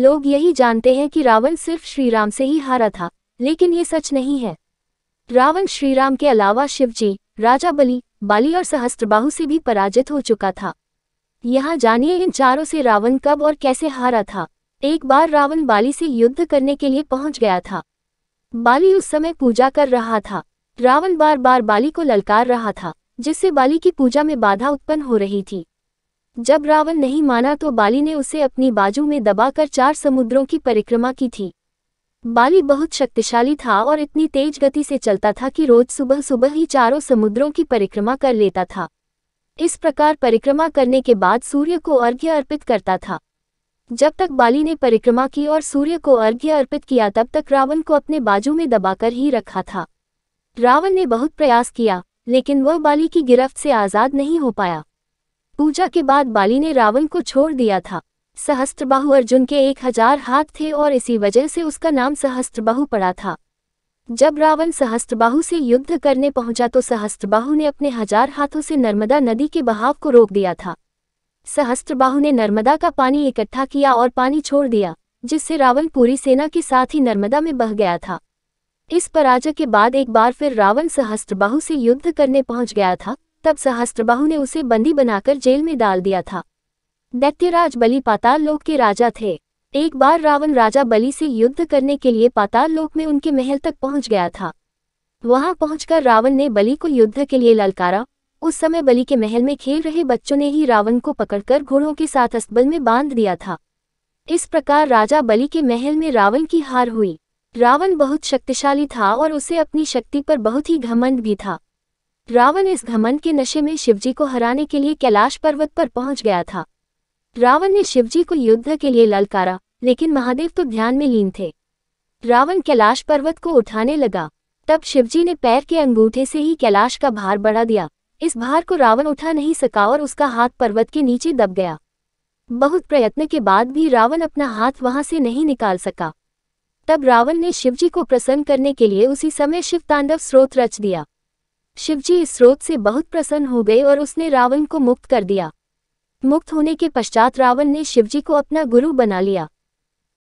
लोग यही जानते हैं कि रावण सिर्फ श्रीराम से ही हारा था लेकिन ये सच नहीं है रावण श्रीराम के अलावा शिवजी राजा बलि बाली और सहस्त्रबाहु से भी पराजित हो चुका था यहाँ जानिए इन चारों से रावण कब और कैसे हारा था एक बार रावण बाली से युद्ध करने के लिए पहुंच गया था बाली उस समय पूजा कर रहा था रावण बार बार बाली को ललकार रहा था जिससे बाली की पूजा में बाधा उत्पन्न हो रही थी जब रावण नहीं माना तो बाली ने उसे अपनी बाजू में दबाकर चार समुद्रों की परिक्रमा की थी बाली बहुत शक्तिशाली था और इतनी तेज गति से चलता था कि रोज सुबह सुबह ही चारों समुद्रों की परिक्रमा कर लेता था इस प्रकार परिक्रमा करने के बाद सूर्य को अर्घ्य अर्पित करता था जब तक बाली ने परिक्रमा की और सूर्य को अर्घ्य अर्पित किया तब तक रावण को अपने बाजू में दबाकर ही रखा था रावण ने बहुत प्रयास किया लेकिन वह बाली की गिरफ्त से आज़ाद नहीं हो पाया पूजा के बाद बाली ने रावण को छोड़ दिया था सहस्त्रबाहु अर्जुन के एक हजार हाथ थे और इसी वजह से उसका नाम सहस्त्रबाहु पड़ा था जब रावण सहस्त्रबाहु से युद्ध करने पहुंचा तो सहस्त्रबाहु ने अपने हजार हाथों से नर्मदा नदी के बहाव को रोक दिया था सहस्त्रबाहु ने नर्मदा का पानी इकट्ठा किया और पानी छोड़ दिया जिससे रावण पूरी सेना के साथ ही नर्मदा में बह गया था इस पराजय के बाद एक बार फिर रावण सहस्त्रबाहु से युद्ध करने पहुंच गया था तब सहस्त्रबाहु ने उसे बंदी बनाकर जेल में डाल दिया था दैत्यराज बलि पाताल लोक के राजा थे एक बार रावण राजा बलि से युद्ध करने के लिए पाताल लोक में उनके महल तक पहुंच गया था वहां पहुंचकर रावण ने बलि को युद्ध के लिए ललकारा उस समय बलि के महल में खेल रहे बच्चों ने ही रावण को पकड़कर घोड़ों के साथ अस्तबल में बांध दिया था इस प्रकार राजा बलि के महल में रावण की हार हुई रावण बहुत शक्तिशाली था और उसे अपनी शक्ति पर बहुत ही घमंड भी था रावण इस घमंड के नशे में शिवजी को हराने के लिए कैलाश पर्वत पर पहुंच गया था रावण ने शिवजी को युद्ध के लिए ललकारा लेकिन महादेव तो ध्यान में लीन थे रावण कैलाश पर्वत को उठाने लगा तब शिवजी ने पैर के अंगूठे से ही कैलाश का भार बढ़ा दिया इस भार को रावण उठा नहीं सका और उसका हाथ पर्वत के नीचे दब गया बहुत प्रयत्न के बाद भी रावण अपना हाथ वहां से नहीं निकाल सका तब रावण ने शिवजी को प्रसन्न करने के लिए उसी समय शिव तांडव स्रोत रच दिया शिवजी इस स्रोत से बहुत प्रसन्न हो गए और उसने रावण को मुक्त कर दिया मुक्त होने के पश्चात रावण ने शिवजी को अपना गुरु बना लिया